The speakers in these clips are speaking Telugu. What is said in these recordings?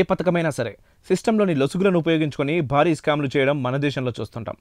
ఏ పథకమైనా సరే సిస్టంలోని లొసుగులను ఉపయోగించుకొని భారీ స్కామ్లు చేయడం మన దేశంలో చూస్తుంటాం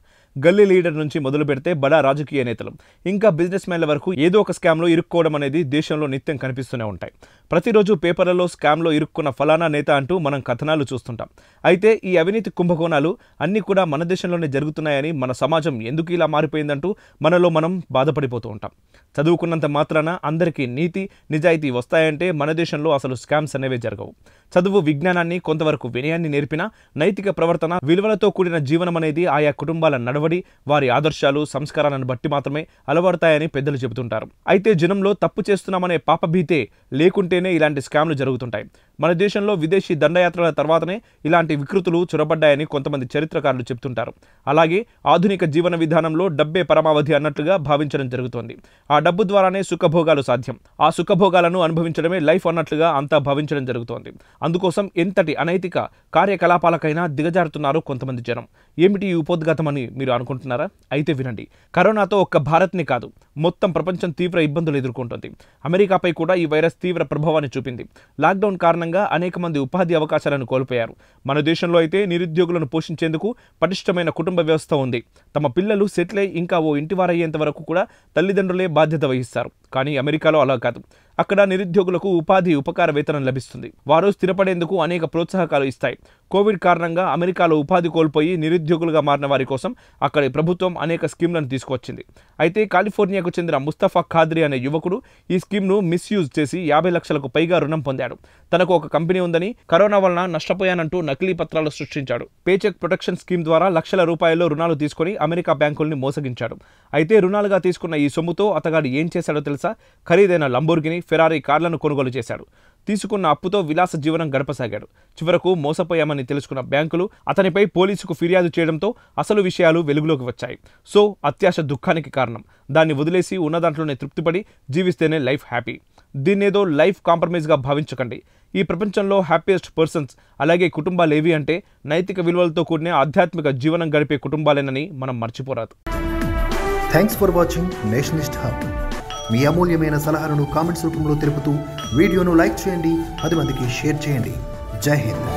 గల్లీ లీడర్ నుంచి మొదలు పెడితే బడా రాజకీయ నేతలు ఇంకా బిజినెస్ మ్యాన్ల వరకు ఏదో ఒక స్కామ్లో ఇరుక్కోవడం అనేది దేశంలో నిత్యం కనిపిస్తూనే ఉంటాయి ప్రతిరోజు పేపర్లలో స్కామ్లో ఇరుక్కున్న ఫలానా నేత అంటూ మనం కథనాలు చూస్తుంటాం అయితే ఈ అవినీతి కుంభకోణాలు అన్నీ కూడా మన దేశంలోనే జరుగుతున్నాయని మన సమాజం ఎందుకు ఇలా మారిపోయిందంటూ మనలో మనం బాధపడిపోతూ ఉంటాం చదువుకున్నంత మాత్రాన అందరికీ నీతి నిజాయితీ వస్తాయంటే మన దేశంలో అసలు స్కామ్స్ అనేవి జరగవు చదువు విజ్ఞానాన్ని కొంతవరకు వినయాన్ని నేర్పిన నైతిక ప్రవర్తన విలువలతో కూడిన జీవనం అనేది ఆయా కుటుంబాల నడవడి వారి ఆదర్శాలు సంస్కారాలను బట్టి మాత్రమే అలవడతాయని పెద్దలు చెబుతుంటారు అయితే జనంలో తప్పు చేస్తున్నామనే పాపభీతే లేకుంటేనే ఇలాంటి స్కామ్లు జరుగుతుంటాయి మన దేశంలో విదేశీ దండయాత్రల తర్వాతనే ఇలాంటి వికృతులు చొరబడ్డాయని కొంతమంది చరిత్రకారులు చెబుతుంటారు అలాగే ఆధునిక జీవన విధానంలో డబ్బే పరమావధి అన్నట్లుగా భావించడం జరుగుతోంది ఆ డబ్బు ద్వారానే సుఖభోగాలు సాధ్యం ఆ సుఖభోగాలను అనుభవించడమే లైఫ్ అన్నట్లుగా అంతా భావించడం జరుగుతోంది అందుకోసం ఎంతటి అనైతిక కార్యకలాపాలకైనా దిగజారుతున్నారు కొంతమంది జనం ఏమిటి ఈ ఉపోద్ఘాతం అని మీరు అనుకుంటున్నారా అయితే వినండి కరోనాతో ఒక్క భారత్ని కాదు మొత్తం ప్రపంచం తీవ్ర ఇబ్బందులు ఎదుర్కొంటోంది అమెరికాపై కూడా ఈ వైరస్ తీవ్ర ప్రభావాన్ని చూపింది లాక్డౌన్ కారణంగా అనేక మంది ఉపాధి అవకాశాలను కోల్పోయారు మన దేశంలో అయితే నిరుద్యోగులను పోషించేందుకు పటిష్టమైన కుటుంబ వ్యవస్థ ఉంది తమ పిల్లలు సెటిల్ అయి ఇంకా ఓ ఇంటివారయ్యేంత వరకు కూడా తల్లిదండ్రులే బాధ్యత వహిస్తారు కానీ అమెరికాలో అలా కాదు అక్కడ నిరుద్యోగులకు ఉపాధి ఉపకార వేతనం లభిస్తుంది వారు స్థిరపడేందుకు అనేక ప్రోత్సాహకాలు ఇస్తాయి కోవిడ్ కారణంగా అమెరికాలో ఉపాధి కోల్పోయి నిరుద్యోగులుగా మారిన వారి కోసం అక్కడి ప్రభుత్వం అనేక స్కీమ్లను తీసుకొచ్చింది అయితే కాలిఫోర్నియాకు చెందిన ముస్తఫా ఖాద్రి అనే యువకుడు ఈ స్కీమ్ను మిస్యూజ్ చేసి యాభై లక్షలకు పైగా రుణం పొందాడు తనకు ఒక కంపెనీ ఉందని కరోనా వలన నష్టపోయానంటూ నకిలీ పత్రాలు సృష్టించాడు పేచెక్ ప్రొటెక్షన్ స్కీమ్ ద్వారా లక్షల రూపాయల్లో రుణాలు తీసుకుని అమెరికా బ్యాంకుల్ని మోసగించాడు అయితే రుణాలుగా తీసుకున్న ఈ సొమ్ముతో అతగాడు ఏం చేశాడో తెలుసా ఖరీదైన లంబోర్గిని ఫెరారీ కార్లను కొనుగోలు చేశాడు తీసుకున్న అప్పుతో విలాస జీవనం గడపసాగాడు చివరకు మోసపోయామని తెలుసుకున్న బ్యాంకులు అతనిపై పోలీసుకు ఫిర్యాదు చేయడంతో అసలు విషయాలు వెలుగులోకి వచ్చాయి సో అత్యాశ దుఃఖానికి కారణం దాన్ని వదిలేసి ఉన్న దాంట్లోనే తృప్తిపడి జీవిస్తేనే లైఫ్ హ్యాపీ దీన్నేదో లైఫ్ కాంప్రమైజ్గా భావించకండి ఈ ప్రపంచంలో హ్యాపీయెస్ట్ పర్సన్స్ అలాగే కుటుంబాలు ఏవి అంటే నైతిక విలువలతో కూడిన ఆధ్యాత్మిక జీవనం గడిపే కుటుంబాలేనని మనం మర్చిపోరాదు thanks for watching nationalist hub మీ అమూల్యమైన సలహాలను కామెంట్స్ రూపంలో తెలుపుతూ వీడియోను లైక్ చేయండి పది మందికి షేర్ చేయండి జై హింద్